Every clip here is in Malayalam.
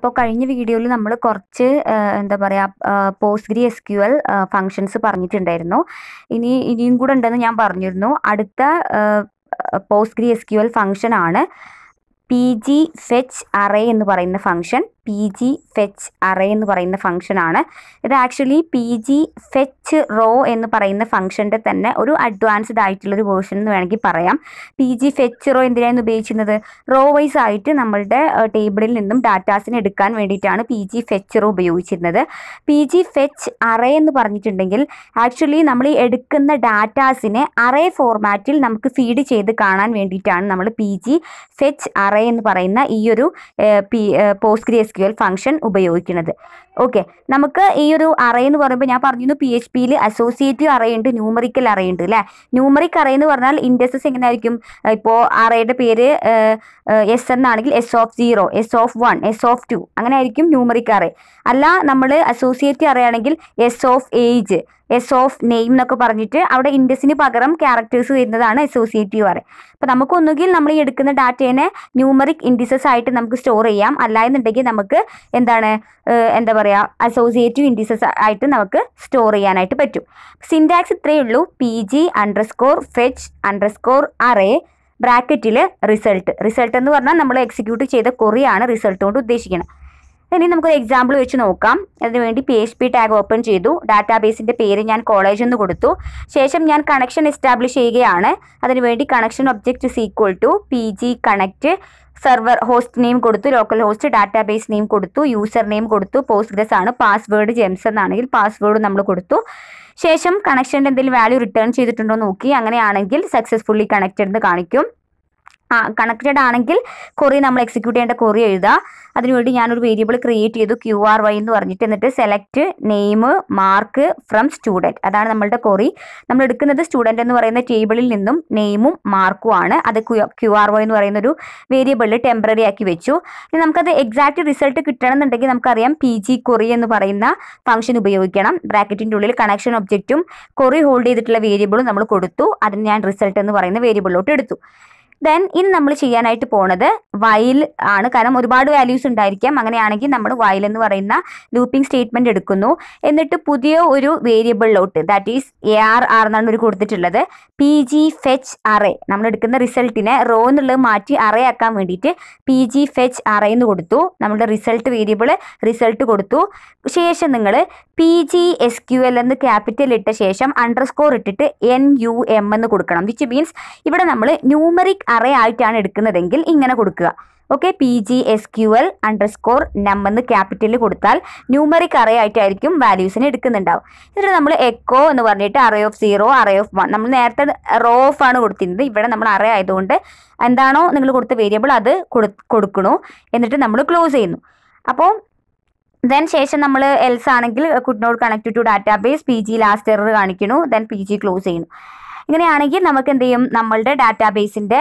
അപ്പോൾ കഴിഞ്ഞ വീഡിയോയിൽ നമ്മൾ കുറച്ച് എന്താ പറയുക ഗ്രി എസ് ക്യു എൽ ഫങ്ഷൻസ് പറഞ്ഞിട്ടുണ്ടായിരുന്നു ഇനി ഇനിയും കൂടെ ഉണ്ടെന്ന് ഞാൻ പറഞ്ഞിരുന്നു അടുത്ത ഗ്രി എസ് ക്യു എൽ ഫങ്ഷൻ ആണ് പി ജി ഫെച്ച് അറേ എന്ന് പറയുന്ന function P G fetch array എന്ന് പറയുന്ന ഫംഗ്ഷനാണ് ഇത് actually P G fetch row എന്ന് പറയുന്ന ഫംഗ്ഷൻ്റെ തന്നെ ഒരു അഡ്വാൻസ്ഡ് ആയിട്ടുള്ളൊരു വേർഷൻ എന്ന് വേണമെങ്കിൽ പറയാം പി ജി ഫെച്ച് റോ എന്തിനാണ് ഉപയോഗിക്കുന്നത് റോ വൈസ് ആയിട്ട് നമ്മളുടെ ടേബിളിൽ നിന്നും ഡാറ്റാസിനെ എടുക്കാൻ വേണ്ടിയിട്ടാണ് പി ജി ഫെച്ച് റോ ഉപയോഗിച്ചിരുന്നത് പി ജി ഫെച്ച് അറേ എന്ന് പറഞ്ഞിട്ടുണ്ടെങ്കിൽ ആക്ച്വലി നമ്മൾ ഈ എടുക്കുന്ന ഡാറ്റാസിനെ അറേ ഫോർമാറ്റിൽ നമുക്ക് ഫീഡ് ചെയ്ത് കാണാൻ വേണ്ടിയിട്ടാണ് നമ്മൾ പി ജി ഫെച്ച് അറേ എന്ന് പറയുന്ന ഈ ഒരു പോസ്റ്റ് ന്യൂക്ലിയൽ ഫംഗ്ഷൻ ഉപയോഗിക്കുന്നത് ഓക്കെ നമുക്ക് ഈ ഒരു അറേ എന്ന് പറയുമ്പോൾ ഞാൻ പറഞ്ഞിരുന്നു പി എച്ച് പിയിൽ അസോസിയേറ്റീവ് ഉണ്ട് ന്യൂമറിക്കൽ ഉണ്ട് അല്ലേ ന്യൂമറിക് അറേ എന്ന് പറഞ്ഞാൽ ഇൻഡസസ് എങ്ങനെയായിരിക്കും ഇപ്പോൾ അറേയുടെ പേര് എസ് എന്നാണെങ്കിൽ S of zero S of one S of two അങ്ങനെ ആയിരിക്കും ന്യൂമറിക് അറേ അല്ല നമ്മൾ അസോസിയേറ്റീവ് അറേ ആണെങ്കിൽ S of age S of name എന്നൊക്കെ പറഞ്ഞിട്ട് അവിടെ ഇൻഡസിന് പകരം ക്യാരക്ടേഴ്സ് വരുന്നതാണ് അസോസിയേറ്റീവ് അറേ അപ്പോൾ നമുക്ക് ഒന്നുകിൽ നമ്മൾ ഈ എടുക്കുന്ന ഡാറ്റേനെ ന്യൂമറിക് ഇൻഡിസസ് ആയിട്ട് നമുക്ക് സ്റ്റോർ ചെയ്യാം അല്ല എന്നുണ്ടെങ്കിൽ നമുക്ക് എന്താണ് എന്താ പറയുക അസോസിയേറ്റീവ് ഇൻഡിസസ് ആയിട്ട് നമുക്ക് സ്റ്റോർ ചെയ്യാനായിട്ട് പറ്റും സിൻഡാക്സ് ഇത്രയേ ഉള്ളൂ P G underscore fetch underscore array ബ്രാക്കറ്റിൽ റിസൾട്ട് റിസൾട്ട് എന്ന് പറഞ്ഞാൽ നമ്മൾ എക്സിക്യൂട്ട് ചെയ്ത കൊറിയാണ് റിസൾട്ട് കൊണ്ട് ഉദ്ദേശിക്കുന്നത് ഇനി ഒരു എക്സാമ്പിൾ വെച്ച് നോക്കാം അതിനുവേണ്ടി P H P tag open ചെയ്തു ഡാറ്റാബേസിൻ്റെ പേര് ഞാൻ കോളേജ് എന്ന് കൊടുത്തു ശേഷം ഞാൻ കണക്ഷൻ എസ്റ്റാബ്ലിഷ് ചെയ്യുകയാണ് അതിനുവേണ്ടി connection object equal to P G connect server host name കൊടുത്തു ലോക്കൽ ഹോസ്റ്റ് ഡാറ്റാബേസ് നെയിം കൊടുത്തു യൂസർ നെയിം കൊടുത്തു പോസ്റ്റ്ഗ്രസ് ആണ് പാസ്വേഡ് ജെംസ് എന്നാണെങ്കിൽ പാസ്വേഡ് നമ്മൾ കൊടുത്തു ശേഷം കണക്ഷൻ്റെ എന്തെങ്കിലും വാല്യൂ റിട്ടേൺ ചെയ്തിട്ടുണ്ടോ നോക്കി അങ്ങനെയാണെങ്കിൽ സക്സസ്ഫുള്ളി കണക്റ്റഡ് എന്ന് കാണിക്കും ആ കണക്റ്റഡ് ആണെങ്കിൽ കൊറി നമ്മൾ എക്സിക്യൂട്ട് ചെയ്യേണ്ട കൊറി എഴുതുക അതിനുവേണ്ടി ഞാനൊരു വേരിയബിൾ ക്രിയേറ്റ് ചെയ്തു ക്യു ആർ വൈ എന്ന് പറഞ്ഞിട്ട് എന്നിട്ട് select name mark from student അതാണ് നമ്മളുടെ കൊറി നമ്മൾ എടുക്കുന്നത് സ്റ്റുഡൻറ്റ് എന്ന് പറയുന്ന ടേബിളിൽ നിന്നും നെയിമും മാർക്കും ആണ് അത് ക്യു ആർ വൈ എന്ന് പറയുന്ന ഒരു വേരിയബിളിൽ ടെമ്പററി ആക്കി വെച്ചു ഇനി നമുക്കത് എക്സാക്റ്റ് റിസൾട്ട് കിട്ടണമെന്നുണ്ടെങ്കിൽ നമുക്കറിയാം പി ജി കൊറി എന്ന് പറയുന്ന ഫംഗ്ഷൻ ഉപയോഗിക്കണം ബ്രാക്കറ്റിൻ്റെ ഉള്ളിൽ കണക്ഷൻ ഒബ്ജക്റ്റും കൊറി ഹോൾഡ് ചെയ്തിട്ടുള്ള വേരിയബിളും നമ്മൾ കൊടുത്തു അതിന് ഞാൻ റിസൾട്ട് എന്ന് പറയുന്ന വേരിയബിളിലോട്ട് എടുത്തു ദെൻ ഇനി നമ്മൾ ചെയ്യാനായിട്ട് പോണത് വയൽ ആണ് കാരണം ഒരുപാട് വാല്യൂസ് ഉണ്ടായിരിക്കാം അങ്ങനെയാണെങ്കിൽ നമ്മൾ വയൽ എന്ന് പറയുന്ന ലൂപ്പിംഗ് സ്റ്റേറ്റ്മെന്റ് എടുക്കുന്നു എന്നിട്ട് പുതിയ ഒരു വേരിയബിളിലോട്ട് that is A R R എന്നാണ് ഒരു കൊടുത്തിട്ടുള്ളത് പി ജി ഫെച്ച് അറേ നമ്മൾ എടുക്കുന്ന റിസൾട്ടിനെ റോ എന്നുള്ളത് മാറ്റി അറേ ആക്കാൻ വേണ്ടിയിട്ട് പി ജി ഫെച്ച് അറേ എന്ന് കൊടുത്തു നമ്മുടെ റിസൾട്ട് വേരിയബിൾ റിസൾട്ട് കൊടുത്തു ശേഷം നിങ്ങൾ P G S Q L എന്ന് ക്യാപിറ്റൽ ഇട്ട ശേഷം അണ്ടർ സ്കോർ ഇട്ടിട്ട് എൻ യു എം എന്ന് കൊടുക്കണം വിച്ച് മീൻസ് ഇവിടെ നമ്മൾ ന്യൂമറിക് അറേ ആയിട്ടാണ് എടുക്കുന്നതെങ്കിൽ ഇങ്ങനെ കൊടുക്കുക okay P G S Q L underscore നമ്പെന്ന് ക്യാപിറ്റലിൽ കൊടുത്താൽ ന്യൂമറിക് അറേ ആയിട്ടായിരിക്കും വാല്യൂസിനെ എടുക്കുന്നുണ്ടാവും എന്നിട്ട് നമ്മൾ എക്കോ എന്ന് പറഞ്ഞിട്ട് array of zero array of one നമ്മൾ നേരത്തെ റോ ഓഫ് ആണ് കൊടുത്തിരുന്നത് ഇവിടെ നമ്മൾ അറേ ആയതുകൊണ്ട് എന്താണോ നിങ്ങൾ കൊടുത്ത വേരിയബിൾ അത് കൊടുക്കണു എന്നിട്ട് നമ്മൾ ക്ലോസ് ചെയ്യുന്നു അപ്പോൾ ദെൻ ശേഷം നമ്മൾ എൽസ് ആണെങ്കിൽ could connect to database P G last error കാണിക്കുന്നു ദെൻ പി ജി ക്ലോസ് ചെയ്യുന്നു ഇങ്ങനെയാണെങ്കിൽ നമുക്ക് എന്ത് ചെയ്യും നമ്മളുടെ ഡാറ്റാബേസിൻ്റെ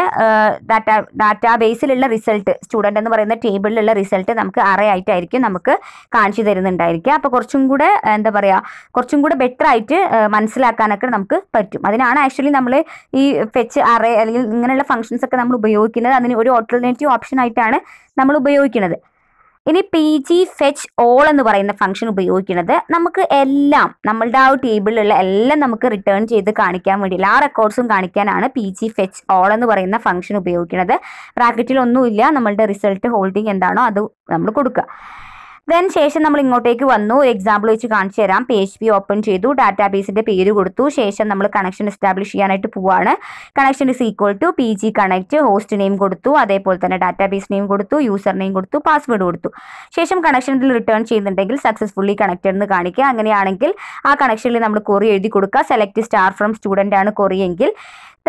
ഡാറ്റാ ഡാറ്റാബേസിലുള്ള റിസൾട്ട് സ്റ്റുഡൻ്റ് എന്ന് പറയുന്ന ടേബിളിലുള്ള റിസൾട്ട് നമുക്ക് അറേ ആയിട്ടായിരിക്കും നമുക്ക് കാണിച്ചു തരുന്നുണ്ടായിരിക്കുക അപ്പോൾ കുറച്ചും കൂടെ എന്താ പറയുക കുറച്ചും കൂടെ ബെറ്റർ ആയിട്ട് മനസ്സിലാക്കാനൊക്കെ നമുക്ക് പറ്റും അതിനാണ് ആക്ച്വലി നമ്മൾ ഈ ഫെച്ച് അറേ അല്ലെങ്കിൽ ഇങ്ങനെയുള്ള ഫംഗ്ഷൻസ് ഒക്കെ നമ്മൾ ഉപയോഗിക്കുന്നത് അതിന് ഒരു ഓൾട്ടർനേറ്റീവ് ഓപ്ഷൻ ആയിട്ടാണ് നമ്മൾ ഉപയോഗിക്കുന്നത് ഇനി പി ജി ഫെച്ച് ഓൾ എന്ന് പറയുന്ന ഫംഗ്ഷൻ ഉപയോഗിക്കുന്നത് നമുക്ക് എല്ലാം നമ്മളുടെ ആ ടേബിളിലുള്ള എല്ലാം നമുക്ക് റിട്ടേൺ ചെയ്ത് കാണിക്കാൻ വേണ്ടി എല്ലാ റെക്കോർഡ്സും കാണിക്കാനാണ് പി ജി ഫെച്ച് ഓൾ എന്ന് പറയുന്ന ഫംഗ്ഷൻ ഉപയോഗിക്കുന്നത് ബ്രാക്കറ്റിൽ ഒന്നുമില്ല നമ്മളുടെ റിസൾട്ട് ഹോൾഡിംഗ് എന്താണോ അത് നമ്മൾ കൊടുക്കുക ദെൻ ശേഷം നമ്മൾ ഇങ്ങോട്ടേക്ക് വന്നു ഒരു എക്സാമ്പിൾ വെച്ച് കാണിച്ചു തരാം പി എച്ച് പി ഓപ്പൺ ചെയ്തു ഡാറ്റാബേസിൻ്റെ പേര് കൊടുത്തു ശേഷം നമ്മൾ കണക്ഷൻ എസ്റ്റാബ്ലിഷ് ചെയ്യാനായിട്ട് പോവാണ് connection is equal to P G connect host name കൊടുത്തു അതേപോലെ തന്നെ ഡാറ്റാബേസ് നെയിം കൊടുത്തു യൂസർ നെയിം കൊടുത്തു പാസ്വേഡ് കൊടുത്തു ശേഷം ഇതിൽ റിട്ടേൺ ചെയ്യുന്നുണ്ടെങ്കിൽ സക്സസ്ഫുള്ളി കണക്റ്റഡ് എന്ന് കാണിക്കുക അങ്ങനെയാണെങ്കിൽ ആ കണക്ഷനിൽ നമ്മൾ കൊറി എഴുതി കൊടുക്കുക സെലക്ട് സ്റ്റാർ ഫ്രം സ്റ്റുഡൻ്റ് ആണ് കൊറിയെങ്കിൽ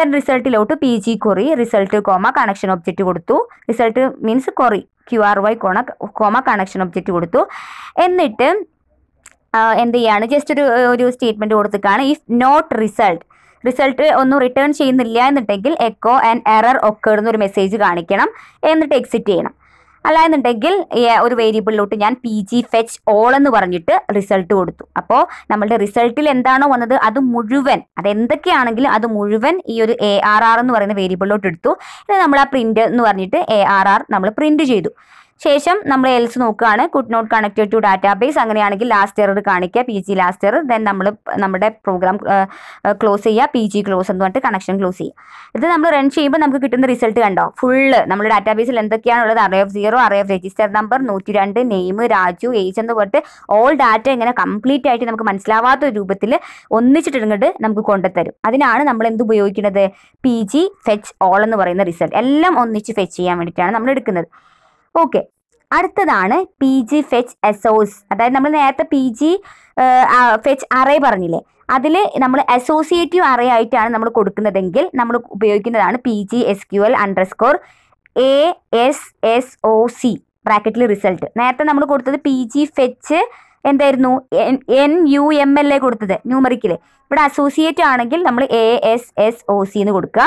ദെൻ റിസൾട്ടിലോട്ട് P G query result comma connection object കൊടുത്തു result means query Q R Y കോണ കോമ കണക്ഷൻ ഒബ്ജക്റ്റ് കൊടുത്തു എന്നിട്ട് എന്ത് ചെയ്യാണ് ജസ്റ്റ് ഒരു ഒരു സ്റ്റേറ്റ്മെൻറ്റ് കൊടുത്തിട്ടാണ് ഇഫ് നോട്ട് റിസൾട്ട് റിസൾട്ട് ഒന്നും റിട്ടേൺ ചെയ്യുന്നില്ല എന്നുണ്ടെങ്കിൽ എക്കോ ആൻഡ് എറർ ഒക്കെ ഒരു മെസ്സേജ് കാണിക്കണം എന്നിട്ട് എക്സിറ്റ് ചെയ്യണം അല്ലായെന്നുണ്ടെങ്കിൽ ഒരു വേരിയബിളിലോട്ട് ഞാൻ പി ജി ഫെച്ച് ഓൾ എന്ന് പറഞ്ഞിട്ട് റിസൾട്ട് കൊടുത്തു അപ്പോൾ നമ്മളുടെ റിസൾട്ടിൽ എന്താണോ വന്നത് അത് മുഴുവൻ അത് എന്തൊക്കെയാണെങ്കിലും അത് മുഴുവൻ ഈ ഒരു എ ആർ ആർ എന്ന് പറയുന്ന വേരിയബിളിലോട്ട് എടുത്തു ഇനി നമ്മൾ ആ പ്രിന്റ് എന്ന് പറഞ്ഞിട്ട് എ ആർ ആർ നമ്മൾ പ്രിന്റ് ചെയ്തു ശേഷം നമ്മൾ എൽസ് നോക്കുകയാണ് could not connected to database അങ്ങനെയാണെങ്കിൽ ലാസ്റ്റ് എറർ കാണിക്കുക P G last error then നമ്മൾ നമ്മുടെ പ്രോഗ്രാം ക്ലോസ് ചെയ്യുക പി ജി ക്ലോസ് എന്ന് പറഞ്ഞിട്ട് കണക്ഷൻ ക്ലോസ് ചെയ്യുക ഇത് നമ്മൾ റൺ ചെയ്യുമ്പോൾ നമുക്ക് കിട്ടുന്ന റിസൾട്ട് കണ്ടോ ഫുള്ള് നമ്മുടെ ഡാറ്റാബേസിൽ എന്തൊക്കെയാണുള്ളത് array of zero array of register number നൂറ്റി രണ്ട് നെയിം രാജു ഏജ് എന്ന് പറഞ്ഞിട്ട് ഓൾ ഡാറ്റ ഇങ്ങനെ കംപ്ലീറ്റ് ആയിട്ട് നമുക്ക് മനസ്സിലാവാത്ത രൂപത്തിൽ ഒന്നിച്ചിട്ടിങ്ങോട്ട് നമുക്ക് കൊണ്ടുത്തരും അതിനാണ് നമ്മൾ എന്ത് ഉപയോഗിക്കുന്നത് പി ജി ഫെച്ച് ഓൾ എന്ന് പറയുന്ന റിസൾട്ട് എല്ലാം ഒന്നിച്ച് ഫെച്ച് ചെയ്യാൻ വേണ്ടിയിട്ടാണ് നമ്മൾ എടുക്കുന്നത് ഓക്കെ അടുത്തതാണ് പി ജി ഫെച്ച് എസോസ് അതായത് നമ്മൾ നേരത്തെ പി ജി ഫെച്ച് അറേ പറഞ്ഞില്ലേ അതിൽ നമ്മൾ അസോസിയേറ്റീവ് അറേ ആയിട്ടാണ് നമ്മൾ കൊടുക്കുന്നതെങ്കിൽ നമ്മൾ ഉപയോഗിക്കുന്നതാണ് P G S Q L score A S S O C ബ്രാക്കറ്റിൽ റിസൾട്ട് നേരത്തെ നമ്മൾ കൊടുത്തത് പി ജി ഫെച്ച് എന്തായിരുന്നു N U M L A കൊടുത്തത് ന്യൂമറിക്കിൽ ഇവിടെ അസോസിയേറ്റ് ആണെങ്കിൽ നമ്മൾ A S S O C എന്ന് കൊടുക്കുക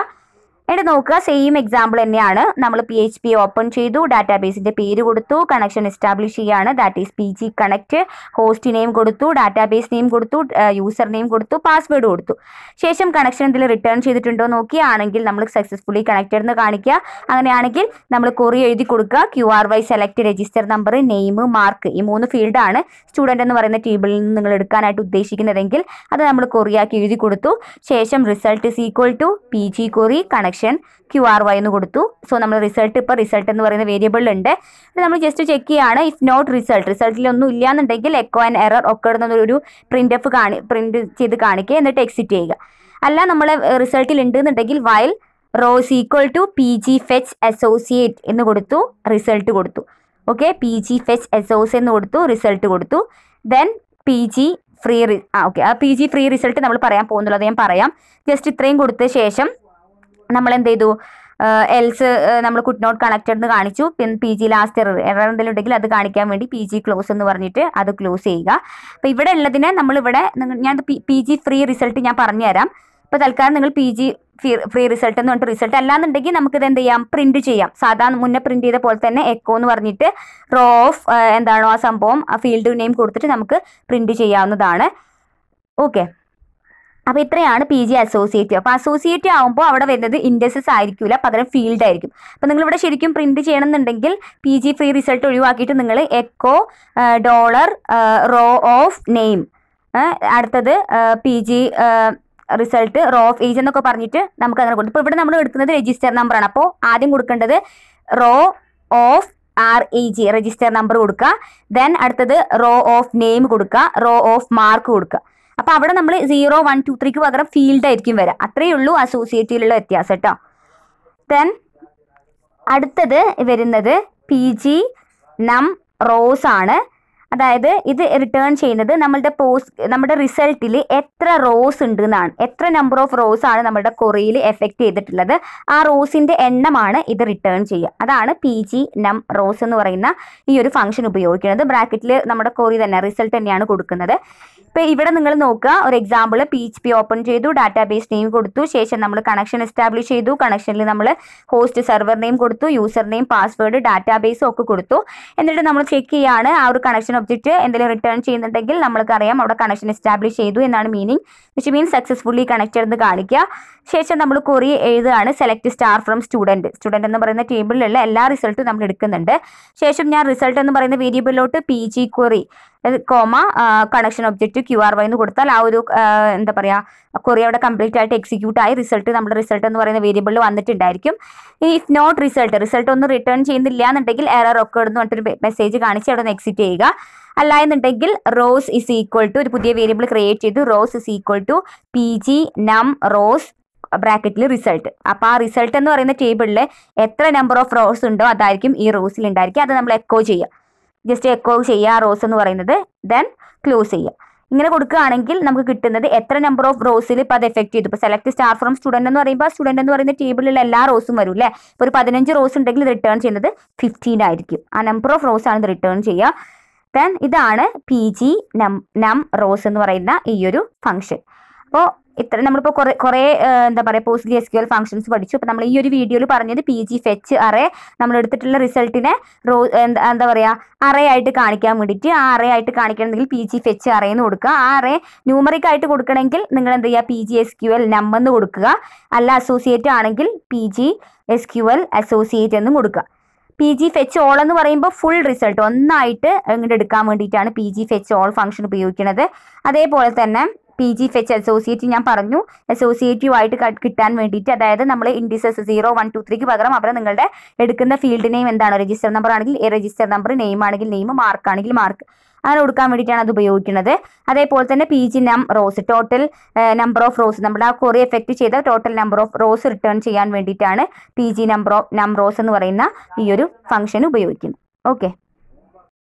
എന്നിട്ട് നോക്കുക സെയിം എക്സാമ്പിൾ തന്നെയാണ് നമ്മൾ പി എച്ച് പി ഓപ്പൺ ചെയ്തു ഡാറ്റാബേസിൻ്റെ പേര് കൊടുത്തു കണക്ഷൻ എസ്റ്റാബ്ലിഷ് ചെയ്യുകയാണ് that is P G connect host name കൊടുത്തു ഡാറ്റാബേസ് നെയിം കൊടുത്തു യൂസർ നെയിം കൊടുത്തു പാസ്വേഡ് കൊടുത്തു ശേഷം കണക്ഷൻ ഇതിൽ റിട്ടേൺ ചെയ്തിട്ടുണ്ടോ നോക്കിയാണെങ്കിൽ നമ്മൾ സക്സസ്ഫുള്ളി കണക്റ്റഡ് എന്ന് കാണിക്കുക അങ്ങനെയാണെങ്കിൽ നമ്മൾ കൊറി എഴുതി കൊടുക്കുക Q R Y select register number name mark ഈ മൂന്ന് ഫീൽഡാണ് സ്റ്റുഡൻ്റ് എന്ന് പറയുന്ന ടേബിളിൽ നിന്ന് നിങ്ങൾ എടുക്കാനായിട്ട് ഉദ്ദേശിക്കുന്നതെങ്കിൽ അത് നമ്മൾ കൊറിയാക്കി എഴുതി കൊടുത്തു ശേഷം result equal to P G query connect transaction Q R Y എന്ന് കൊടുത്തു സോ നമ്മൾ റിസൾട്ട് ഇപ്പോൾ റിസൾട്ട് എന്ന് പറയുന്ന വേരിയബിൾ ഉണ്ട് നമ്മൾ ജസ്റ്റ് ചെക്ക് ചെയ്യുകയാണ് ഇഫ് നോട്ട് റിസൾട്ട് റിസൾട്ടിലൊന്നും ഇല്ല എന്നുണ്ടെങ്കിൽ എക്കോ ആൻഡ് എറർ ഒക്കെ ഒരു പ്രിൻ്റ് എഫ് കാണി പ്രിൻ്റ് ചെയ്ത് കാണിക്കുക എന്നിട്ട് എക്സിറ്റ് ചെയ്യുക അല്ല നമ്മൾ റിസൾട്ടിൽ ഉണ്ട് എന്നുണ്ടെങ്കിൽ while rows equal to P G fetch associate എന്ന് കൊടുത്തു റിസൾട്ട് കൊടുത്തു okay P G fetch assoc എന്ന് കൊടുത്തു റിസൾട്ട് കൊടുത്തു ദെൻ പി ജി ഫ്രീ ആ ഓക്കെ ആ പി ജി ഫ്രീ റിസൾട്ട് നമ്മൾ പറയാൻ പോകുന്നുള്ളത് ഞാൻ പറയാം ജസ്റ്റ് ഇത്രയും കൊടുത്ത ശേഷം നമ്മൾ എന്ത് ചെയ്തു എൽസ് നമ്മൾ കുഡ് നോട്ട് കണക്റ്റഡ് എന്ന് കാണിച്ചു പിന്നെ P G last error error എന്തെങ്കിലും ഉണ്ടെങ്കിൽ അത് കാണിക്കാൻ വേണ്ടി പി ജി ക്ലോസ് എന്ന് പറഞ്ഞിട്ട് അത് ക്ലോസ് ചെയ്യുക അപ്പോൾ ഇവിടെ ഉള്ളതിനെ നമ്മളിവിടെ ഞാൻ പി ജി ഫ്രീ റിസൾട്ട് ഞാൻ പറഞ്ഞുതരാം ഇപ്പോൾ തൽക്കാലം നിങ്ങൾ പി ജി ഫ്രീ റിസൾട്ട് എന്ന് പറഞ്ഞിട്ട് റിസൾട്ട് അല്ലാന്നുണ്ടെങ്കിൽ നമുക്കിത് എന്ത് ചെയ്യാം പ്രിന്റ് ചെയ്യാം സാധാരണ മുന്നേ പ്രിന്റ് ചെയ്ത പോലെ തന്നെ എക്കോ എന്ന് പറഞ്ഞിട്ട് റോ ഓഫ് എന്താണോ ആ സംഭവം ആ ഫീൽഡ് നെയിം കൊടുത്തിട്ട് നമുക്ക് പ്രിന്റ് ചെയ്യാവുന്നതാണ് ഓക്കെ അപ്പോൾ ഇത്രയാണ് പി ജി അസോസിയേറ്റ് അപ്പോൾ അസോസിയേറ്റ് ആകുമ്പോൾ അവിടെ വരുന്നത് ഇൻഡസസ് ആയിരിക്കില്ല പകരം ഫീൽഡ് ആയിരിക്കും അപ്പോൾ ഇവിടെ ശരിക്കും പ്രിന്റ് ചെയ്യണമെന്നുണ്ടെങ്കിൽ പി ജി ഫ്രീ റിസൾട്ട് ഒഴിവാക്കിയിട്ട് നിങ്ങൾ echo dollar row of name അടുത്തത് P G result row of age എന്നൊക്കെ പറഞ്ഞിട്ട് നമുക്ക് അങ്ങനെ കൊടുക്കും ഇപ്പൊ ഇവിടെ നമ്മൾ എടുക്കുന്നത് രജിസ്റ്റർ നമ്പറാണ് അപ്പോൾ ആദ്യം കൊടുക്കേണ്ടത് row of R A G register number കൊടുക്കുക ദെൻ അടുത്തത് റോ ഓഫ് നെയിം കൊടുക്കുക റോ ഓഫ് മാർക്ക് കൊടുക്കുക അപ്പൊ അവിടെ നമ്മൾ സീറോ വൺ ടു ത്രീക്ക് പകരം ഫീൽഡ് ആയിരിക്കും വരാം അത്രയേ ഉള്ളൂ അസോസിയേറ്റിലുള്ള വ്യത്യാസം കേട്ടോ ദെൻ അടുത്തത് വരുന്നത് പി ജി നം റോസ് ആണ് അതായത് ഇത് റിട്ടേൺ ചെയ്യുന്നത് നമ്മളുടെ പോസ്റ്റ് നമ്മുടെ റിസൾട്ടിൽ എത്ര റോസ് ഉണ്ട് എന്നാണ് എത്ര നമ്പർ ഓഫ് റോസ് ആണ് നമ്മുടെ കൊറിയിൽ എഫക്ട് ചെയ്തിട്ടുള്ളത് ആ റോസിൻ്റെ എണ്ണമാണ് ഇത് റിട്ടേൺ ചെയ്യുക അതാണ് പി ജി നം റോസ് എന്ന് പറയുന്ന ഈ ഒരു ഫംഗ്ഷൻ ഉപയോഗിക്കുന്നത് ബ്രാക്കറ്റിൽ നമ്മുടെ കൊറി തന്നെ റിസൾട്ട് തന്നെയാണ് കൊടുക്കുന്നത് ഇപ്പോൾ ഇവിടെ നിങ്ങൾ നോക്കുക ഒരു example P H P open ചെയ്തു ഡാറ്റാബേസ് നെയിം കൊടുത്തു ശേഷം നമ്മൾ കണക്ഷൻ എസ്റ്റാബ്ലിഷ് ചെയ്തു കണക്ഷനിൽ നമ്മൾ ഹോസ്റ്റ് സെർവർ നെയിം കൊടുത്തു യൂസർ നെയിം പാസ്വേഡ് ഡാറ്റാബേസും ഒക്കെ കൊടുത്തു എന്നിട്ട് നമ്മൾ ചെക്ക് ചെയ്യുകയാണ് ആ ഒരു കണക്ഷൻ സബ്ജക്ട് എന്തെങ്കിലും റിട്ടേൺ ചെയ്യുന്നുണ്ടെങ്കിൽ നമ്മൾക്ക് അറിയാം അവിടെ കണക്ഷൻ എസ്റ്റാബ്ലിഷ് ചെയ്തു എന്നാണ് meaning which means successfully connected എന്ന് കാണിക്കുക ശേഷം നമ്മൾ കൊറി എഴുതുകയാണ് select star from student student എന്ന് പറയുന്ന ടേബിളിലുള്ള എല്ലാ റിസൾട്ടും നമ്മൾ എടുക്കുന്നുണ്ട് ശേഷം ഞാൻ റിസൾട്ട് എന്ന് പറയുന്ന വേരിയബിളിലോട്ട് P G comma connection object Q R Y എന്ന് കൊടുത്താൽ ആ ഒരു എന്താ പറയുക കൊറി അവിടെ കംപ്ലീറ്റ് ആയിട്ട് എക്സിക്യൂട്ട് ആയി റിസൾട്ട് നമ്മുടെ റിസൾട്ട് എന്ന് പറയുന്ന വേരിയബിളിൽ വന്നിട്ടുണ്ടായിരിക്കും ഇഫ് നോട്ട് റിസൾട്ട് റിസൾട്ട് ഒന്ന് റിട്ടേൺ ചെയ്യുന്നില്ല എന്നുണ്ടെങ്കിൽ എറർ ഒക്കെ എന്ന് ഒരു മെസ്സേജ് കാണിച്ച് അവിടെ നിന്ന് എക്സിറ്റ് ചെയ്യുക അല്ല എന്നുണ്ടെങ്കിൽ റോസ് ഇസ് ഈക്വൽ ടു ഒരു പുതിയ വേരിയബിൾ ക്രിയേറ്റ് ചെയ്തു rows is equal to P G num rows ബ്രാക്കറ്റിൽ റിസൾട്ട് അപ്പോൾ ആ റിസൾട്ട് എന്ന് പറയുന്ന ടേബിളിൽ എത്ര നമ്പർ ഓഫ് റോസ് ഉണ്ടോ അതായിരിക്കും ഈ റോസിൽ ഉണ്ടായിരിക്കുക അത് നമ്മൾ എക്കോ ചെയ്യുക ജസ്റ്റ് എക്കോ ചെയ്യുക റോസ് എന്ന് പറയുന്നത് ദെൻ ക്ലോസ് ചെയ്യുക ഇങ്ങനെ കൊടുക്കുകയാണെങ്കിൽ നമുക്ക് കിട്ടുന്നത് എത്ര നമ്പർ ഓഫ് റോസിൽ ഇപ്പോൾ അത് എഫക്ട് ചെയ്തു ഇപ്പോൾ സെലക്ട് സ്റ്റാർ ഫ്രം സ്റ്റുഡൻറ് എന്ന് പറയുമ്പോൾ സ്റ്റുഡൻറ് എന്ന് പറയുന്ന ടേബിളിലുള്ള എല്ലാ റോസും വരും അല്ലേ ഇപ്പോൾ ഒരു പതിനഞ്ച് റോസ് ഉണ്ടെങ്കിൽ ഇത് റിട്ടേൺ ചെയ്യുന്നത് ഫിഫ്റ്റീൻ ആയിരിക്കും ആ നമ്പർ ഓഫ് റോസ് ആണ് ഇത് റിട്ടേൺ ചെയ്യുക ദെൻ ഇതാണ് പി ജി നം നം റോസ് എന്ന് പറയുന്ന ഈ ഒരു ഫംഗ്ഷൻ അപ്പോൾ ഇത്ര നമ്മളിപ്പോൾ കുറേ കുറേ എന്താ പറയുക പോസ്റ്റ് ഡി എസ് ക്യു എൽ ഫംഗ്ഷൻസ് പഠിച്ചു അപ്പോൾ നമ്മൾ ഈ ഒരു വീഡിയോയിൽ പറഞ്ഞത് പി ജി ഫെച്ച് അറേ നമ്മൾ എടുത്തിട്ടുള്ള റിസൾട്ടിനെ റോ എന്താ എന്താ പറയുക അറേ ആയിട്ട് കാണിക്കാൻ വേണ്ടിയിട്ട് ആ അറേ ആയിട്ട് കാണിക്കണമെങ്കിൽ പി ജി ഫെച്ച് അറേന്ന് കൊടുക്കുക ആ അറേ ന്യൂമറിക് ആയിട്ട് കൊടുക്കണമെങ്കിൽ നിങ്ങൾ എന്ത് ചെയ്യുക P G S Q L number എന്ന് കൊടുക്കുക അല്ല അസോസിയേറ്റ് ആണെങ്കിൽ P G S Q L associate എന്നും കൊടുക്കുക പി ജി ഫെച്ച് ഓൾ എന്ന് പറയുമ്പോൾ ഫുൾ റിസൾട്ട് ഒന്നായിട്ട് ഇങ്ങോട്ട് എടുക്കാൻ വേണ്ടിയിട്ടാണ് P G fetch all function ഉപയോഗിക്കുന്നത് അതേപോലെ തന്നെ പി ജി ഫെച്ച് അസോസിയേറ്റ് ഞാൻ പറഞ്ഞു ആയിട്ട് കിട്ടാൻ വേണ്ടിയിട്ട് അതായത് നമ്മൾ ഇൻഡിസസ് സീറോ വൺ ടു ത്രീക്ക് പകരം അവരെ നിങ്ങളുടെ എടുക്കുന്ന ഫീൽഡ് നെയിം എന്താണ് രജിസ്റ്റർ നമ്പർ ആണെങ്കിൽ രജിസ്റ്റർ നമ്പർ നെയിം ആണെങ്കിൽ നെയിം മാർക്ക് ആണെങ്കിൽ മാർക്ക് അങ്ങനെ കൊടുക്കാൻ വേണ്ടിയിട്ടാണ് അത് ഉപയോഗിക്കുന്നത് അതേപോലെ തന്നെ P G num rows total number of rows നമ്മുടെ ആ കൊറി എഫക്ട് ചെയ്ത total number of rows return ചെയ്യാൻ വേണ്ടിയിട്ടാണ് P G number of num rows എന്ന് പറയുന്ന ഈ ഒരു ഫംഗ്ഷൻ ഉപയോഗിക്കുന്നത് ഓക്കെ